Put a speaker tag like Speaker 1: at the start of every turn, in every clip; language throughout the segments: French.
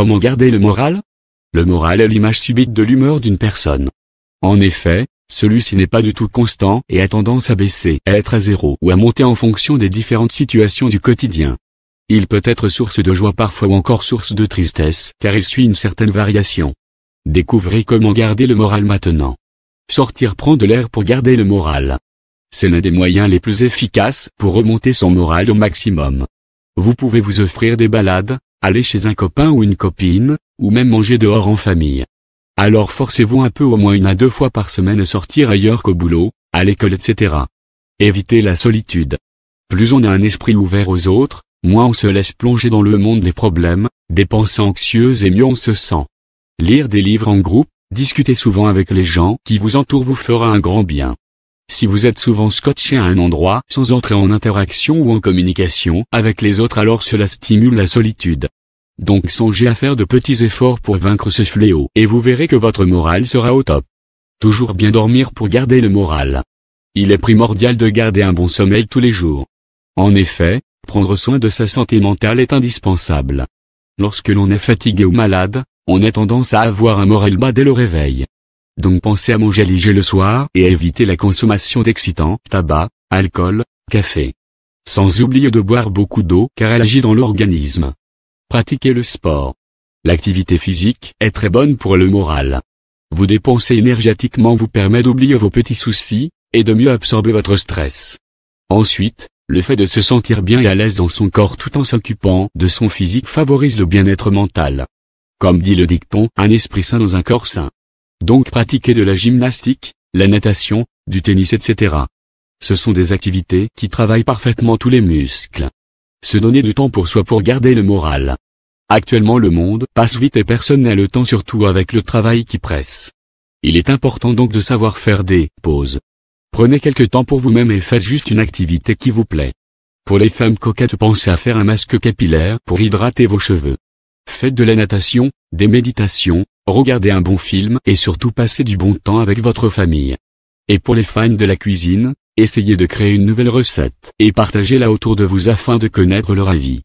Speaker 1: Comment garder le moral Le moral est l'image subite de l'humeur d'une personne. En effet, celui-ci n'est pas du tout constant et a tendance à baisser, à être à zéro ou à monter en fonction des différentes situations du quotidien. Il peut être source de joie parfois ou encore source de tristesse car il suit une certaine variation. Découvrez comment garder le moral maintenant. Sortir prend de l'air pour garder le moral. C'est l'un des moyens les plus efficaces pour remonter son moral au maximum. Vous pouvez vous offrir des balades, aller chez un copain ou une copine, ou même manger dehors en famille. Alors forcez-vous un peu au moins une à deux fois par semaine à sortir ailleurs qu'au boulot, à l'école etc. Évitez la solitude. Plus on a un esprit ouvert aux autres, moins on se laisse plonger dans le monde des problèmes, des pensées anxieuses et mieux on se sent. Lire des livres en groupe, discuter souvent avec les gens qui vous entourent vous fera un grand bien. Si vous êtes souvent scotché à un endroit sans entrer en interaction ou en communication avec les autres alors cela stimule la solitude. Donc songez à faire de petits efforts pour vaincre ce fléau et vous verrez que votre morale sera au top. Toujours bien dormir pour garder le moral. Il est primordial de garder un bon sommeil tous les jours. En effet, prendre soin de sa santé mentale est indispensable. Lorsque l'on est fatigué ou malade, on a tendance à avoir un moral bas dès le réveil. Donc pensez à manger léger le soir et à éviter la consommation d'excitants, tabac, alcool, café. Sans oublier de boire beaucoup d'eau car elle agit dans l'organisme. Pratiquez le sport. L'activité physique est très bonne pour le moral. Vous dépensez énergétiquement vous permet d'oublier vos petits soucis, et de mieux absorber votre stress. Ensuite, le fait de se sentir bien et à l'aise dans son corps tout en s'occupant de son physique favorise le bien-être mental. Comme dit le dicton, un esprit sain dans un corps sain. Donc pratiquer de la gymnastique, la natation, du tennis etc. Ce sont des activités qui travaillent parfaitement tous les muscles. Se donner du temps pour soi pour garder le moral. Actuellement le monde passe vite et personne n'a le temps surtout avec le travail qui presse. Il est important donc de savoir faire des pauses. Prenez quelques temps pour vous-même et faites juste une activité qui vous plaît. Pour les femmes coquettes pensez à faire un masque capillaire pour hydrater vos cheveux. Faites de la natation, des méditations, Regardez un bon film et surtout passer du bon temps avec votre famille. Et pour les fans de la cuisine, essayez de créer une nouvelle recette et partagez-la autour de vous afin de connaître leur avis.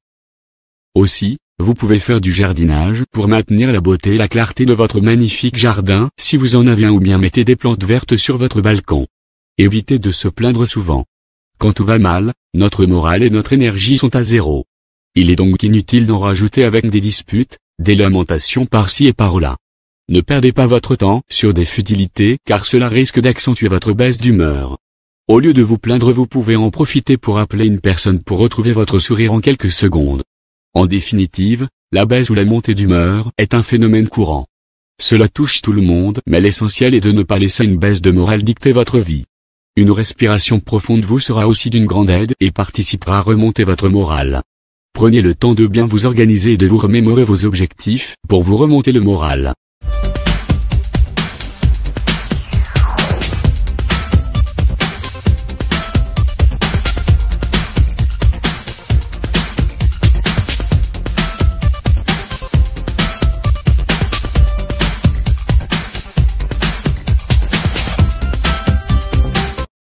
Speaker 1: Aussi, vous pouvez faire du jardinage pour maintenir la beauté et la clarté de votre magnifique jardin si vous en avez un ou bien mettez des plantes vertes sur votre balcon. Évitez de se plaindre souvent. Quand tout va mal, notre morale et notre énergie sont à zéro. Il est donc inutile d'en rajouter avec des disputes, des lamentations par-ci et par-là. Ne perdez pas votre temps sur des futilités car cela risque d'accentuer votre baisse d'humeur. Au lieu de vous plaindre vous pouvez en profiter pour appeler une personne pour retrouver votre sourire en quelques secondes. En définitive, la baisse ou la montée d'humeur est un phénomène courant. Cela touche tout le monde mais l'essentiel est de ne pas laisser une baisse de morale dicter votre vie. Une respiration profonde vous sera aussi d'une grande aide et participera à remonter votre morale. Prenez le temps de bien vous organiser et de vous remémorer vos objectifs pour vous remonter le moral.